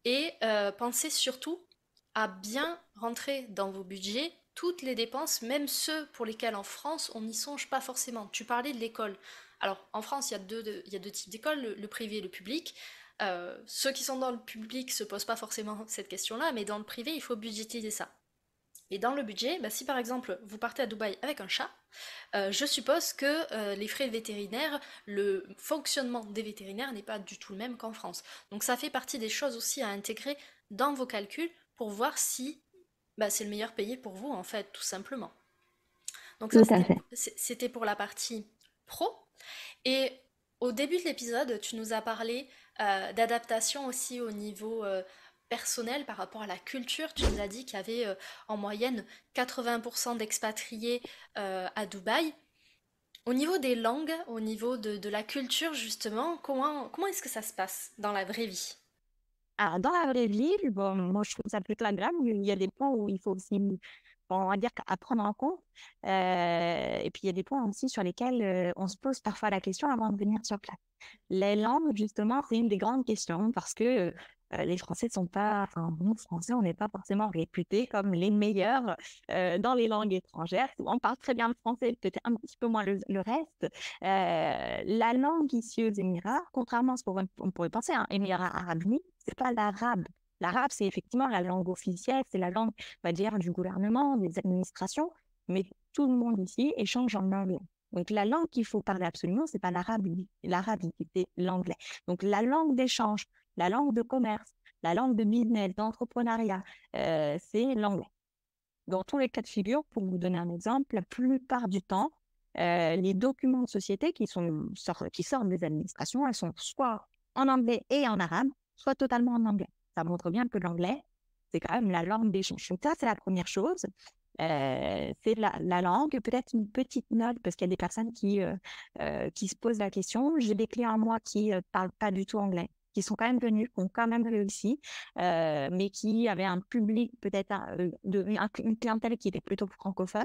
Et euh, pensez surtout à bien rentrer dans vos budgets toutes les dépenses, même ceux pour lesquels en France on n'y songe pas forcément. Tu parlais de l'école. Alors en France, il y a deux, types d'écoles, le, privé et le public. Euh, ceux qui sont dans le public ne se posent pas forcément cette question-là, mais dans le privé, il faut budgétiser ça. Et dans le budget, bah, si par exemple vous partez à Dubaï avec un chat, euh, je suppose que euh, les frais vétérinaires, le fonctionnement des vétérinaires n'est pas du tout le même qu'en France. Donc ça fait partie des choses aussi à intégrer dans vos calculs pour voir si bah, c'est le meilleur payé pour vous, en fait, tout simplement. Donc ça, c'était pour la partie pro. Et au début de l'épisode, tu nous as parlé euh, d'adaptation aussi au niveau euh, personnel par rapport à la culture. Tu nous as dit qu'il y avait euh, en moyenne 80% d'expatriés à Dubaï. Au niveau des langues, au niveau de, la culture justement, comment est-ce que ça se passe dans la vraie vie ah, dans la vraie vie, bon, moi, je trouve ça plutôt agréable. Il y a des points où il faut aussi on va dire qu'à prendre en compte. Euh, et puis il y a des points aussi sur lesquels euh, on se pose parfois la question avant de venir sur place. Les langues, justement, c'est une des grandes questions parce que euh, les Français ne sont pas, enfin, bon Français, on n'est pas forcément réputé comme les meilleurs dans les langues étrangères. On parle très bien le français, peut-être un petit peu moins le, reste. la langue issue aux Émirats, contrairement à ce qu'on pourrait penser, à hein, Émirats arabes unis, c'est pas l'arabe L'arabe, c'est effectivement la langue officielle, c'est la langue, on va dire, du gouvernement, des administrations, mais tout le monde ici échange en anglais. Donc la langue qu'il faut parler absolument, ce n'est pas l'arabe, l'arabe, c'est l'anglais. Donc la langue d'échange, la langue de commerce, la langue de business, d'entrepreneuriat, euh, c'est l'anglais. Dans tous les cas de figure, pour vous donner un exemple, la plupart du temps, euh, les documents de société qui, sont, qui sortent des administrations, elles sont soit en anglais et en arabe, soit totalement en anglais ça montre bien que l'anglais, c'est quand même la langue des choses. Donc ça, c'est la première chose. Euh, c'est la, langue, peut-être une petite note, parce qu'il y a des personnes qui, euh, euh, qui se posent la question, j'ai des clients à moi qui ne parlent pas du tout anglais qui sont quand même venus, qui ont quand même réussi, euh, mais qui avaient un public peut-être euh, une clientèle qui était plutôt francophone.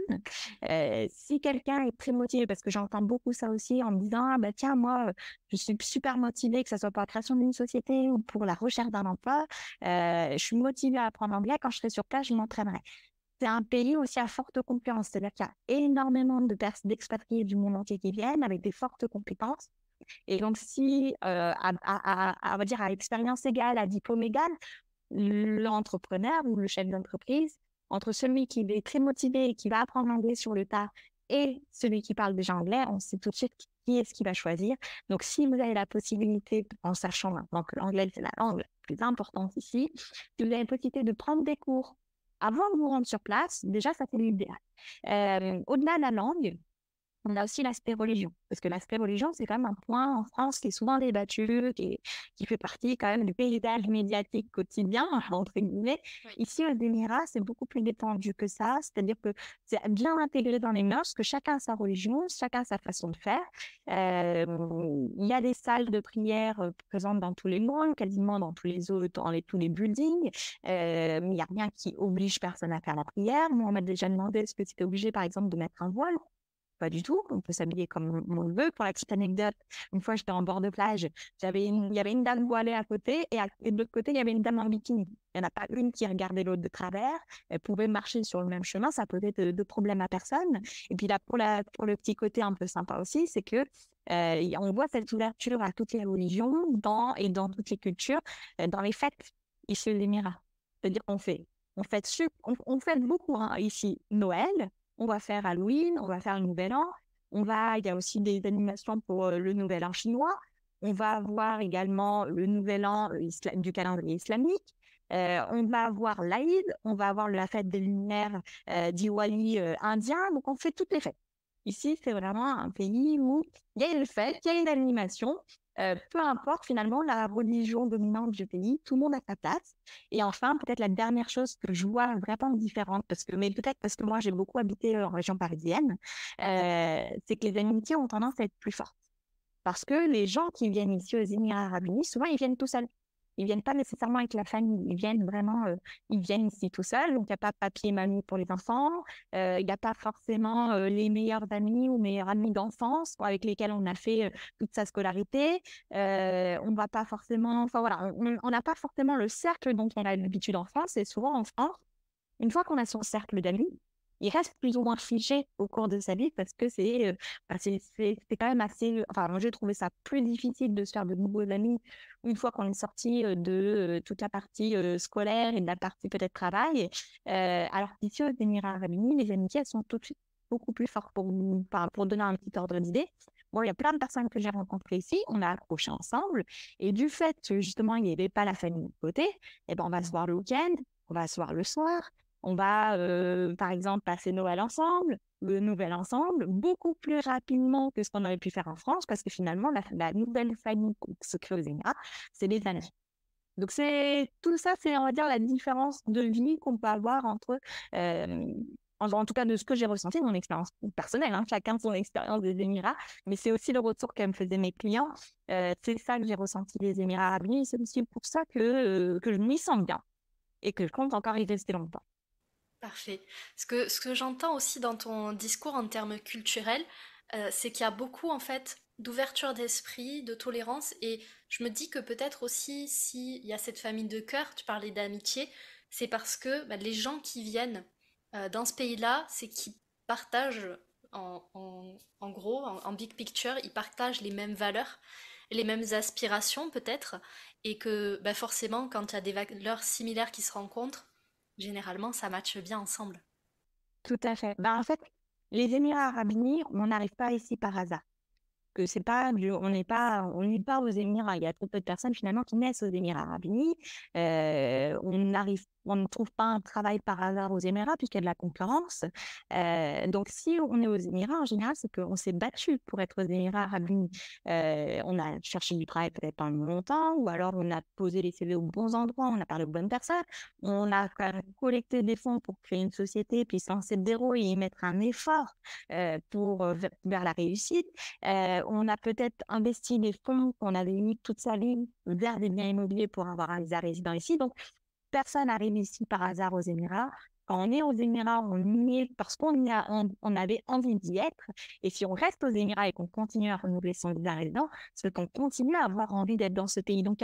Euh, si quelqu'un est très motivé, parce que j'entends beaucoup ça aussi en me disant «Ah, bah tiens moi je suis super motivé que ce soit pour la création d'une société ou pour la recherche d'un emploi, je suis motivé à apprendre l'anglais. Quand je serai sur place, je m'entraînerai c'est un pays aussi à forte concurrence. C'est-à-dire qu'il y a énormément de personnes d'expatriés du monde entier qui viennent avec des fortes compétences. Et donc, si, euh, à, à, à, on va dire, à expérience égale, à diplôme égal, l'entrepreneur ou le chef d'entreprise, entre celui qui est très motivé et qui va apprendre l'anglais sur le tas et celui qui parle déjà anglais, on sait tout de suite qui est-ce qui va choisir. Donc, si vous avez la possibilité, en sachant maintenant que l'anglais, c'est la langue la plus importante ici, si vous avez la possibilité de prendre des cours avant de vous rendre sur place, déjà, ça, c'est l'idéal. Euh, au-delà de la langue, on a aussi l'aspect religion. Parce que l'aspect religion, c'est quand même un point en France qui est souvent débattu, qui, qui fait partie quand même du paysage médiatique quotidien, entre guillemets. Ici, au Démira, c'est beaucoup plus détendu que ça. C'est-à-dire que c'est bien intégré dans les mœurs que chacun a sa religion, chacun a sa façon de faire. Euh, il y a des salles de prière euh, présentes dans tous les mondes, quasiment dans tous les autres, dans tous les buildings. Euh, il n'y a rien qui oblige personne à faire la prière. Moi, on m'a déjà demandé est-ce que c'était obligé, par exemple, de mettre un voile pas du tout. On peut s'habiller comme on veut. Pour la petite anecdote, une fois, j'étais en bord de plage. J'avais il y avait une dame voilée à côté et, de l'autre côté, il y avait une dame en bikini. Il n'y en a pas une qui regardait l'autre de travers. Elle pouvait marcher sur le même chemin. Ça posait de, de problème à personne. Et puis là, pour, la, pour le petit côté un peu sympa aussi, c'est que euh, on voit cette ouverture à toutes les religions dans, et dans toutes les cultures. Euh, dans les fêtes, il se l'émirat. C'est-à-dire qu'on fait on fait on, beaucoup hein, ici Noël, on va faire Halloween, on va faire le Nouvel An, on va, il y a aussi des animations pour euh, le Nouvel An chinois, on va avoir également le Nouvel An euh, du calendrier islamique, euh, on va avoir l'Aïd, on va avoir la fête des Lumières, Diwali indien, donc on fait toutes les fêtes. Ici, c'est vraiment un pays où il y a une fête, il y a une animation, euh, peu importe finalement la religion dominante du pays, tout le monde a sa place. Et enfin, peut-être la dernière chose que je vois vraiment différente, parce que, mais peut-être parce que moi j'ai beaucoup habité euh, en région parisienne, euh, c'est que les amitiés ont tendance à être plus fortes. Parce que les gens qui viennent ici aux Émirats arabes unis, souvent ils viennent tout seuls. Ils viennent pas nécessairement avec la famille. Ils viennent vraiment, euh, ils viennent ici tout seuls. Donc, il n'y a pas papier mamie pour les enfants. Euh, il n'y a pas forcément euh, les meilleurs amis ou meilleurs amis d'enfance avec lesquels on a fait toute sa scolarité. on va pas forcément, enfin voilà, on n'a pas forcément le cercle dont on a l'habitude en France. Et souvent en France, une fois qu'on a son cercle d'amis, il reste plus ou moins figé au cours de sa vie parce que euh, bah, c'est quand même assez. Enfin, moi, j'ai trouvé ça plus difficile de se faire de nouveaux amis une fois qu'on est sorti euh, de euh, toute la partie scolaire et de la partie peut-être travail. alors qu'ici, aux Émirats Arabes réunion les amitiés, elles sont tout de suite beaucoup plus fortes pour, pour donner un petit ordre d'idée. Bon, il y a plein de personnes que j'ai rencontrées ici, on a accroché ensemble, et du fait que justement il n'y avait pas la famille de côté, eh ben, on va se voir le week-end, on va se voir le soir, on va, euh, par exemple, passer Noël ensemble, le Nouvel ensemble, beaucoup plus rapidement que ce qu'on aurait pu faire en France, parce que finalement, la, nouvelle famille se crée Émirats, c'est les années. Donc, c'est tout ça, c'est, on va dire, la différence de vie qu'on peut avoir entre, euh, en, tout cas, de ce que j'ai ressenti, mon expérience personnelle, hein, Chacun de son expérience des Émirats, mais c'est aussi le retour que me faisaient mes clients. Euh, c'est ça que j'ai ressenti des Émirats arabes Et c'est aussi pour ça que, que je m'y sens bien et que je compte encore y rester longtemps. Parfait. Ce que, j'entends aussi dans ton discours en termes culturels, euh, c'est qu'il y a beaucoup en fait d'ouverture d'esprit, de tolérance, et je me dis que peut-être aussi s'il y a cette famille de cœur, tu parlais d'amitié, c'est parce que bah, les gens qui viennent euh, dans ce pays-là, c'est qu'ils partagent en, gros, en, big picture, ils partagent les mêmes valeurs, les mêmes aspirations peut-être, et que bah, forcément quand il y a des valeurs similaires qui se rencontrent, généralement, ça matche bien ensemble. Tout à fait. Ben, en fait, les Émirats arabes unis, on n'arrive pas ici par hasard. Que c'est pas, on n'est pas, on n'est pas aux Émirats. Il y a trop peu de personnes finalement qui naissent aux Émirats arabes unis. Euh, on n'arrive pas on ne trouve pas un travail par hasard aux Émirats puisqu'il y a de la concurrence. Euh, donc, si on est aux Émirats, en général, c'est qu'on s'est battu pour être aux Émirats euh, on a cherché du travail peut-être pendant longtemps, ou alors on a posé les CV aux bons endroits, on a parlé aux bonnes personnes, on a collecté des fonds pour créer une société, puis se lancer et y mettre un effort euh, pour vers, la réussite. on a peut-être investi des fonds qu'on avait mis toute sa vie vers des biens immobiliers pour avoir un visa résident ici. Donc, personne n'arrive ici par hasard aux Émirats. Quand on est aux Émirats, on parce qu'on y a, on, avait envie d'y être. Et si on reste aux Émirats et qu'on continue à renouveler son visa résident, c'est qu'on continue à avoir envie d'être dans ce pays. Donc,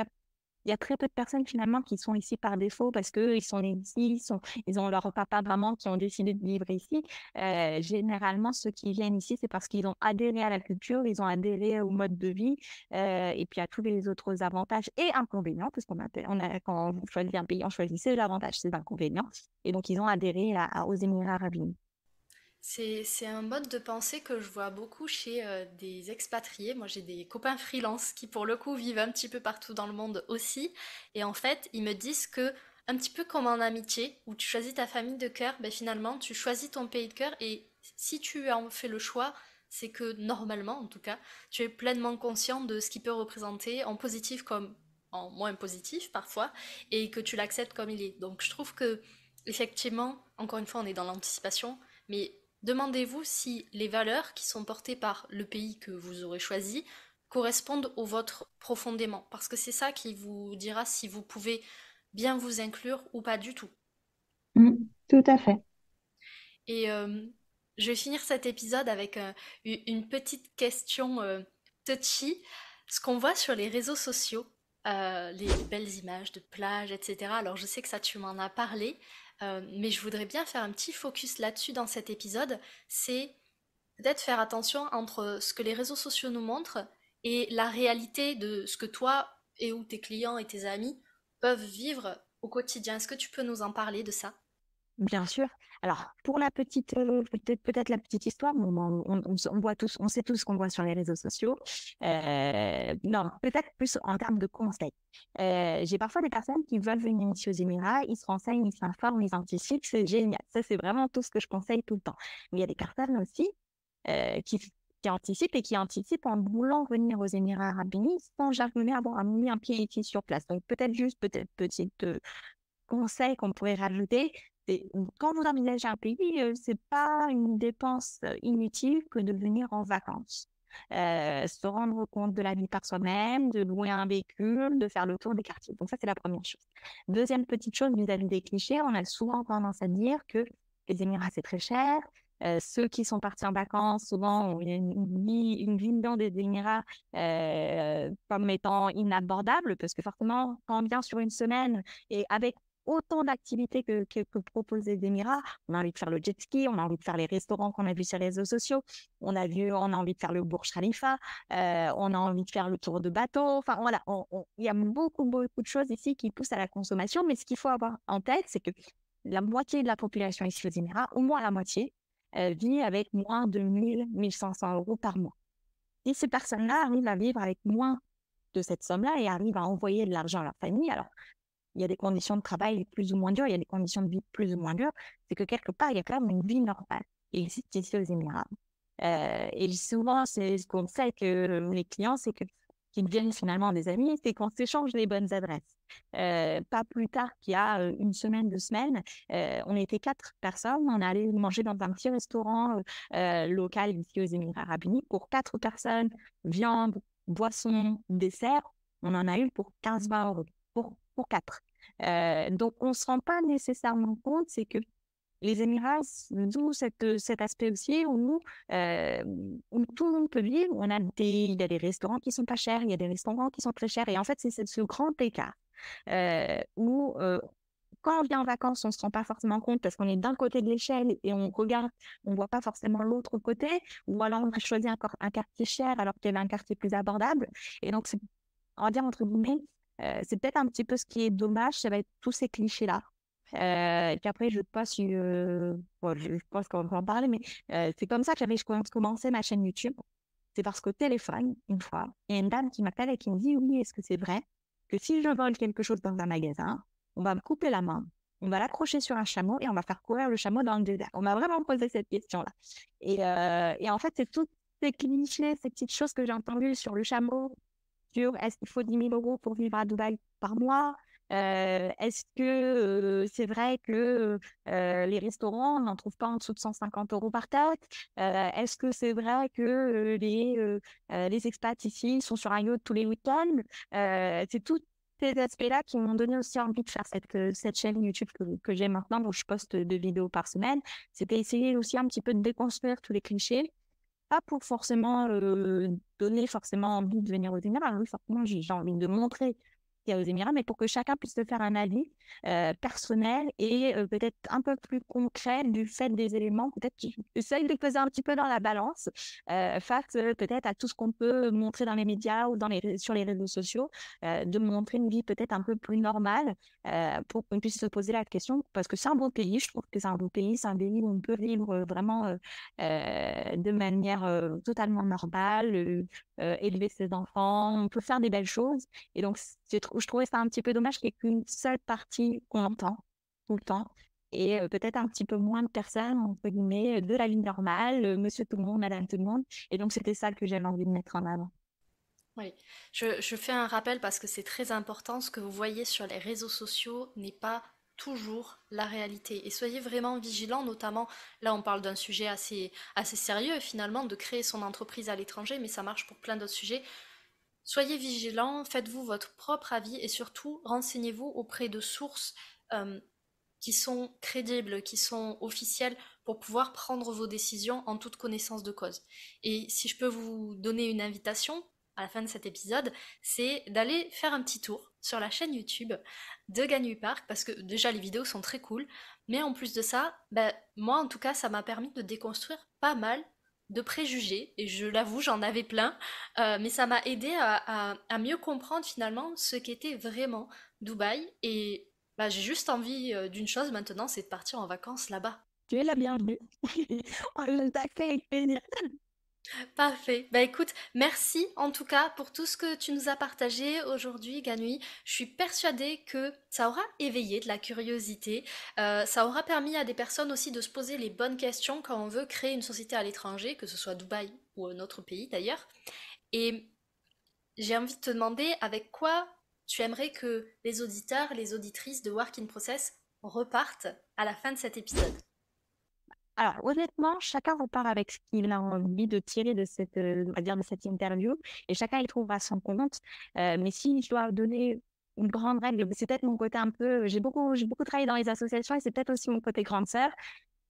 il y a très peu de personnes finalement qui sont ici par défaut parce qu'ils sont ici, ils, sont, ils ont leur papa, vraiment qui ont décidé de vivre ici. Euh, généralement, ceux qui viennent ici, c'est parce qu'ils ont adhéré à la culture, ils ont adhéré au mode de vie euh, et puis à tous les autres avantages et inconvénients, parce qu'on on a, quand on choisit un pays, on choisit ses avantages, ses inconvénients. Et donc, ils ont adhéré aux Émirats arabes unis. C'est un mode de pensée que je vois beaucoup chez euh, des expatriés. Moi, j'ai des copains freelance qui, pour le coup, vivent un petit peu partout dans le monde aussi. Et en fait, ils me disent que, un petit peu comme en amitié, où tu choisis ta famille de cœur, ben, finalement, tu choisis ton pays de cœur. Et si tu en fais le choix, c'est que normalement, en tout cas, tu es pleinement conscient de ce qu'il peut représenter en positif comme en moins positif parfois, et que tu l'acceptes comme il est. Donc, je trouve que, effectivement, encore une fois, on est dans l'anticipation. Mais Demandez-vous si les valeurs qui sont portées par le pays que vous aurez choisi correspondent au vôtres profondément, parce que c'est ça qui vous dira si vous pouvez bien vous inclure ou pas du tout. Mm, tout à fait. Et euh, je vais finir cet épisode avec euh, une petite question euh, Ce qu'on voit sur les réseaux sociaux, euh, les belles images de plages, etc. Alors je sais que ça, tu m'en as parlé, euh, mais je voudrais bien faire un petit focus là-dessus dans cet épisode, c'est d'être faire attention entre ce que les réseaux sociaux nous montrent et la réalité de ce que toi et ou tes clients et tes amis peuvent vivre au quotidien. Est-ce que tu peux nous en parler de ça Bien sûr. Alors, pour la petite, euh, peut-être la petite histoire, on, on, voit tous, on sait tous ce qu'on voit sur les réseaux sociaux. Euh, non, peut-être plus en termes de conseils. Euh, j'ai parfois des personnes qui veulent venir ici aux Émirats, ils se renseignent, ils s'informent, ils anticipent, c'est génial. Ça, c'est vraiment tout ce que je conseille tout le temps. Mais il y a des personnes aussi qui anticipent et qui anticipent en voulant venir aux Émirats arabes unis sans jamais avoir mis un pied ici sur place. Donc peut-être juste peut-être petit conseil qu'on pourrait rajouter, quand vous envisagez un pays, euh, c'est pas une dépense euh, inutile que de venir en vacances. Euh, se rendre compte de la vie par soi-même, de louer un véhicule, de faire le tour des quartiers. Donc ça, c'est la première chose. Deuxième petite chose nous à vis des clichés, on a souvent tendance à dire que les Émirats, c'est très cher. ceux qui sont partis en vacances, souvent, ont une vie, une vie dans des Émirats comme étant inabordable, parce que forcément, quand on vient sur une semaine et avec autant d'activités que, que, que On a envie de faire le jet ski, on a envie de faire les restaurants qu'on a vus sur les réseaux sociaux, on a vu, on a envie de faire le Burj Khalifa, euh, on a envie de faire le tour de bateau. Enfin voilà, il y a beaucoup beaucoup de choses ici qui poussent à la consommation. Mais ce qu'il faut avoir en tête, c'est que la moitié de la population ici aux Émirats, au moins la moitié, euh, vit avec moins de 1000, 1500 euros par mois. Et ces personnes-là arrivent à vivre avec moins de cette somme-là et arrivent à envoyer de l'argent à leur famille. Alors, il y a des conditions de travail plus ou moins dures, il y a des conditions de vie plus ou moins dures, c'est que quelque part, il y a quand même une vie normale et existe ici aux Émirats. Euh, et souvent, c'est ce qu'on sait que les clients, c'est que deviennent finalement des amis, c'est qu'on s'échange les bonnes adresses. Euh, pas plus tard qu'il y a euh, une semaine, deux semaines, on était quatre personnes, on allait manger dans un petit restaurant local ici aux Émirats arabes unis pour quatre personnes, viande, boisson, dessert. On en a eu pour 15-20 euros, pour, pour quatre. Euh, donc, on ne se rend pas nécessairement compte, c'est que les Émirats, nous euh, cet aspect aussi où nous, euh, tout le monde peut vivre, on a des, il y a des restaurants qui sont pas chers, il y a des restaurants qui sont très chers, et en fait, c'est ce grand écart où quand on vient en vacances, on ne se rend pas forcément compte parce qu'on est d'un côté de l'échelle et on regarde, on ne voit pas forcément l'autre côté, ou alors on a choisi un, quartier cher alors qu'il y avait un quartier plus abordable, et donc c'est on va dire entre guillemets, euh, c'est peut-être un petit peu ce qui est dommage, ça va être tous ces clichés-là. Euh, et puis après, je passe, euh, bon, je, pense qu'on va en parler, mais euh, c'est comme ça que j'avais commencé ma chaîne YouTube. C'est parce qu'au téléphone, une fois, il y a une dame qui m'appelle et qui me dit Oui, est-ce que c'est vrai que si je vole quelque chose dans un magasin, on va me couper la main, on va l'accrocher sur un chameau et on va faire courir le chameau dans le désert On m'a vraiment posé cette question-là. Et, en fait, c'est toutes ces clichés, ces petites choses que j'ai entendues sur le chameau, est-ce qu'il faut 10 000 euros pour vivre à Dubaï par mois euh, euh, euh, Est-ce que c'est vrai que les restaurants, on n'en trouve pas en dessous de 150 euros par tête Est-ce que c'est vrai que les, les expats ici sont sur un yacht tous les week-ends C'est tous ces aspects-là qui m'ont donné aussi envie de faire cette, cette chaîne YouTube que, que j'ai maintenant, où je poste deux vidéos par semaine. C'était essayer aussi un petit peu de déconstruire tous les clichés pas pour forcément euh, donner forcément envie de venir au général, ah Oui, forcément, j'ai envie de montrer aux Émirats, mais pour que chacun puisse se faire un avis euh, personnel et euh, peut-être un peu plus concret du fait des éléments, peut-être essayent de peser un petit peu dans la balance euh, face peut-être à tout ce qu'on peut montrer dans les médias ou dans les, sur les réseaux sociaux, de montrer une vie peut-être un peu plus normale pour qu'on puisse se poser la question, parce que c'est un beau pays, je trouve que c'est un beau pays, c'est un pays où on peut vivre vraiment de manière totalement normale, élever ses enfants, on peut faire des belles choses, et donc c'est trop où je trouvais ça un petit peu dommage qu'il qu'une seule partie qu'on entend tout le temps et euh, peut-être un petit peu moins de personnes, entre guillemets, de la vie normale, euh, monsieur tout le monde, madame tout le monde. Et donc, c'était ça que j'avais envie de mettre en avant. Oui, je, fais un rappel parce que c'est très important. Ce que vous voyez sur les réseaux sociaux n'est pas toujours la réalité. Et soyez vraiment vigilants, notamment, là on parle d'un sujet assez, assez sérieux finalement, de créer son entreprise à l'étranger, mais ça marche pour plein d'autres sujets. Soyez vigilants, faites-vous votre propre avis et surtout renseignez-vous auprès de sources euh, qui sont crédibles, qui sont officielles pour pouvoir prendre vos décisions en toute connaissance de cause. Et si je peux vous donner une invitation à la fin de cet épisode, c'est d'aller faire un petit tour sur la chaîne YouTube de Ganyu Park parce que déjà les vidéos sont très cool, mais en plus de ça, ben, moi en tout cas ça m'a permis de déconstruire pas mal de préjugés, et je l'avoue, j'en avais plein, euh, mais ça m'a aidé à, mieux comprendre finalement ce qu'était vraiment Dubaï, et bah, j'ai juste envie euh, d'une chose maintenant, c'est de partir en vacances là-bas. Tu es la bienvenue. On Parfait. Bah écoute, merci en tout cas pour tout ce que tu nous as partagé aujourd'hui, Ganui. Je suis persuadée que ça aura éveillé de la curiosité, euh, ça aura permis à des personnes aussi de se poser les bonnes questions quand on veut créer une société à l'étranger, que ce soit Dubaï ou un autre pays d'ailleurs. Et j'ai envie de te demander avec quoi tu aimerais que les auditeurs, les auditrices de Work in Process repartent à la fin de cet épisode. Alors, honnêtement, chacun repart avec ce qu'il a envie de tirer de cette, euh, dire de cette interview et chacun y trouvera son compte. Euh, mais si je dois donner une grande règle, c'est peut-être mon côté un peu, j'ai beaucoup, beaucoup travaillé dans les associations et c'est peut-être aussi mon côté grande sœur.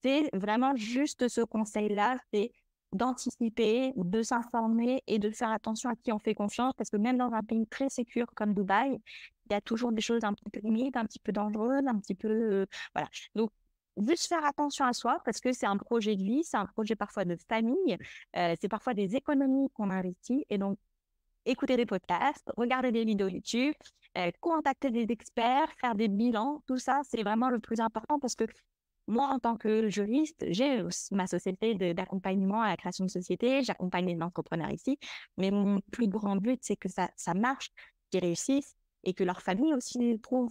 C'est vraiment juste ce conseil-là, c'est d'anticiper, de s'informer et de faire attention à qui on fait confiance parce que même dans un pays très sécur comme Dubaï, il y a toujours des choses un petit peu limites, un petit peu dangereuses, un petit peu, euh, voilà. Donc, juste faire attention à soi parce que c'est un projet de vie, c'est un projet parfois de famille, euh, c'est parfois des économies qu'on investit. Et donc, écouter des podcasts, regarder des vidéos YouTube, euh, contacter des experts, faire des bilans, tout ça, c'est vraiment le plus important parce que moi, en tant que juriste, j'ai ma société d'accompagnement à la création de société, j'accompagne les entrepreneurs ici, mais mon plus grand but, c'est que ça, ça marche, qu'ils réussissent et que leur famille aussi trouve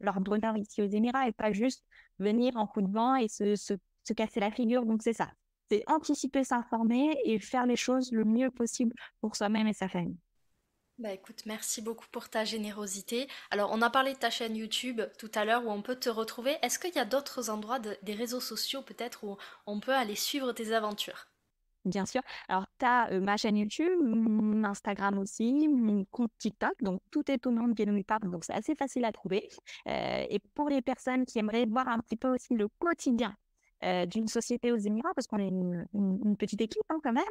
leur bonheur ici aux Émirats et pas juste venir en coup de vent et se, se, casser la figure. Donc c'est ça, c'est anticiper, s'informer et faire les choses le mieux possible pour soi-même et sa famille. Bah écoute, merci beaucoup pour ta générosité. Alors, on a parlé de ta chaîne YouTube tout à l'heure où on peut te retrouver. Est-ce qu'il y a d'autres endroits, des réseaux sociaux peut-être, où on peut aller suivre tes aventures Bien sûr. Alors, tu as ma chaîne YouTube, mon Instagram aussi, mon compte TikTok. Donc, tout est au nom de nous Parle, Donc, c'est assez facile à trouver. et pour les personnes qui aimeraient voir un petit peu aussi le quotidien euh, d'une société aux Émirats, parce qu'on est une, petite équipe hein, quand même.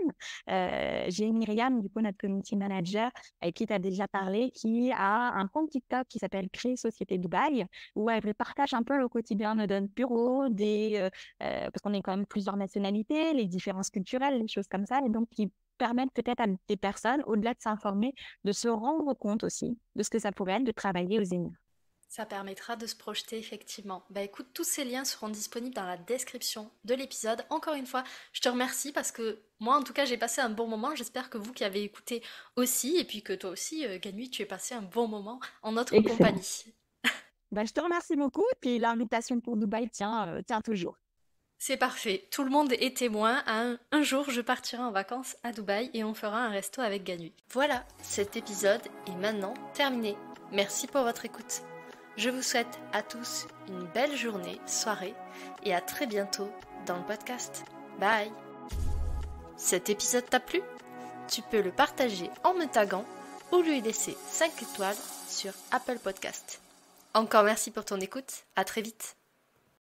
Euh, j'ai Myriam, du coup, notre community manager, avec qui tu as déjà parlé, qui a un compte TikTok qui s'appelle Créer Société Dubaï, où elle partage un peu le quotidien de notre bureau, des, euh, parce qu'on est quand même plusieurs nationalités, les différences culturelles, les choses comme ça, et donc qui permettent peut-être à des personnes, au-delà de s'informer, de se rendre compte aussi de ce que ça pourrait être de travailler aux Émirats. Ça permettra de se projeter effectivement. Bah écoute, tous ces liens seront disponibles dans la description de l'épisode. Encore une fois, je te remercie parce que moi en tout cas j'ai passé un bon moment. J'espère que vous qui avez écouté aussi et puis que toi aussi, euh, Ganui, tu as passé un bon moment en notre compagnie. bah, je te remercie beaucoup et puis l'invitation pour Dubaï tiens, euh, toujours. C'est parfait, tout le monde est témoin. Un, un, jour, je partirai en vacances à Dubaï et on fera un resto avec Ganui. Voilà, cet épisode est maintenant terminé. Merci pour votre écoute. Je vous souhaite à tous une belle journée, soirée et à très bientôt dans le podcast. Bye Cet épisode t'a plu Tu peux le partager en me taguant ou lui laisser 5 étoiles sur Apple Podcast. Encore merci pour ton écoute, à très vite